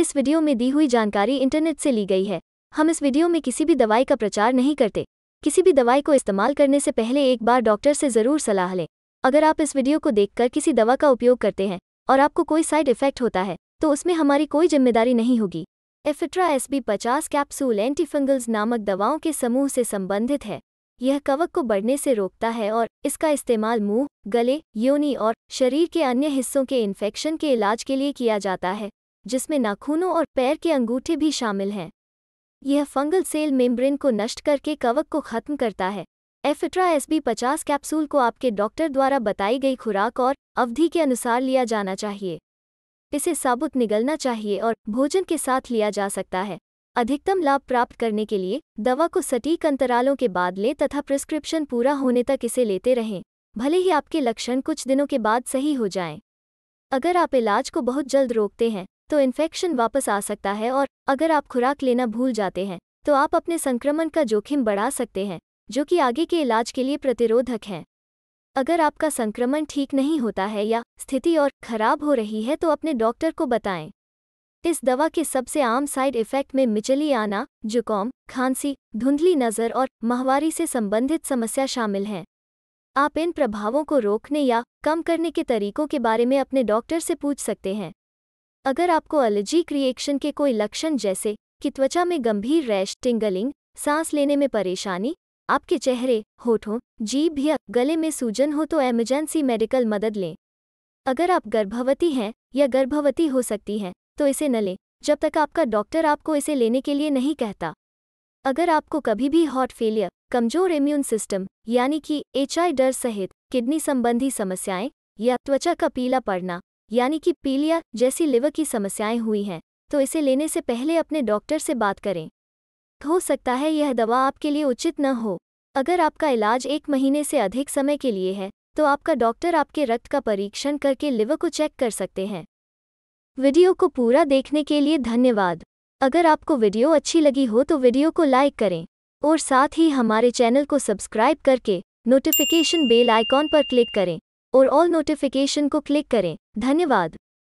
इस वीडियो में दी हुई जानकारी इंटरनेट से ली गई है हम इस वीडियो में किसी भी दवाई का प्रचार नहीं करते किसी भी दवाई को इस्तेमाल करने से पहले एक बार डॉक्टर से ज़रूर सलाह लें अगर आप इस वीडियो को देखकर किसी दवा का उपयोग करते हैं और आपको कोई साइड इफेक्ट होता है तो उसमें हमारी कोई जिम्मेदारी नहीं होगी एफिट्रा एस बी पचास कैप्सूल एंटीफंगल्स नामक दवाओं के समूह से संबंधित है यह कवक को बढ़ने से रोकता है और इसका इस्तेमाल मुंह, गले योनी और शरीर के अन्य हिस्सों के इन्फेक्शन के इलाज के लिए किया जाता है जिसमें नाखूनों और पैर के अंगूठे भी शामिल हैं यह फंगल सेल मेम्ब्रेन को नष्ट करके कवक को खत्म करता है एफिट्रा एस बी पचास कैप्सूल को आपके डॉक्टर द्वारा बताई गई खुराक और अवधि के अनुसार लिया जाना चाहिए इसे साबुत निगलना चाहिए और भोजन के साथ लिया जा सकता है अधिकतम लाभ प्राप्त करने के लिए दवा को सटीक अंतरालों के बाद लें तथा प्रिस्क्रिप्शन पूरा होने तक इसे लेते रहें भले ही आपके लक्षण कुछ दिनों के बाद सही हो जाएं। अगर आप इलाज को बहुत जल्द रोकते हैं तो इन्फेक्शन वापस आ सकता है और अगर आप खुराक लेना भूल जाते हैं तो आप अपने संक्रमण का जोखिम बढ़ा सकते हैं जो कि आगे के इलाज के लिए प्रतिरोधक हैं अगर आपका संक्रमण ठीक नहीं होता है या स्थिति और खराब हो रही है तो अपने डॉक्टर को बताएं इस दवा के सबसे आम साइड इफेक्ट में मिचली आना जुकाम खांसी धुंधली नज़र और माहवारी से संबंधित समस्या शामिल हैं आप इन प्रभावों को रोकने या कम करने के तरीकों के बारे में अपने डॉक्टर से पूछ सकते हैं अगर आपको एलर्जी रिएक्शन के कोई लक्षण जैसे कि त्वचा में गंभीर रैश टिंगलिंग सांस लेने में परेशानी आपके चेहरे होठों जीभ या गले में सूजन हो तो एमरजेंसी मेडिकल मदद लें अगर आप गर्भवती हैं या गर्भवती हो सकती हैं तो इसे न लें जब तक आपका डॉक्टर आपको इसे लेने के लिए नहीं कहता अगर आपको कभी भी हॉट फेलियर कमजोर इम्यून सिस्टम यानी कि एच डर सहित किडनी संबंधी समस्याएं या त्वचा का पीला पड़ना यानी कि पीलिया जैसी लिवर की समस्याएं हुई हैं तो इसे लेने से पहले अपने डॉक्टर से बात करें हो सकता है यह दवा आपके लिए उचित न हो अगर आपका इलाज एक महीने से अधिक समय के लिए है तो आपका डॉक्टर आपके रक्त का परीक्षण करके लिवर को चेक कर सकते हैं वीडियो को पूरा देखने के लिए धन्यवाद अगर आपको वीडियो अच्छी लगी हो तो वीडियो को लाइक करें और साथ ही हमारे चैनल को सब्सक्राइब करके नोटिफिकेशन बेल आइकॉन पर क्लिक करें और ऑल नोटिफिकेशन को क्लिक करें धन्यवाद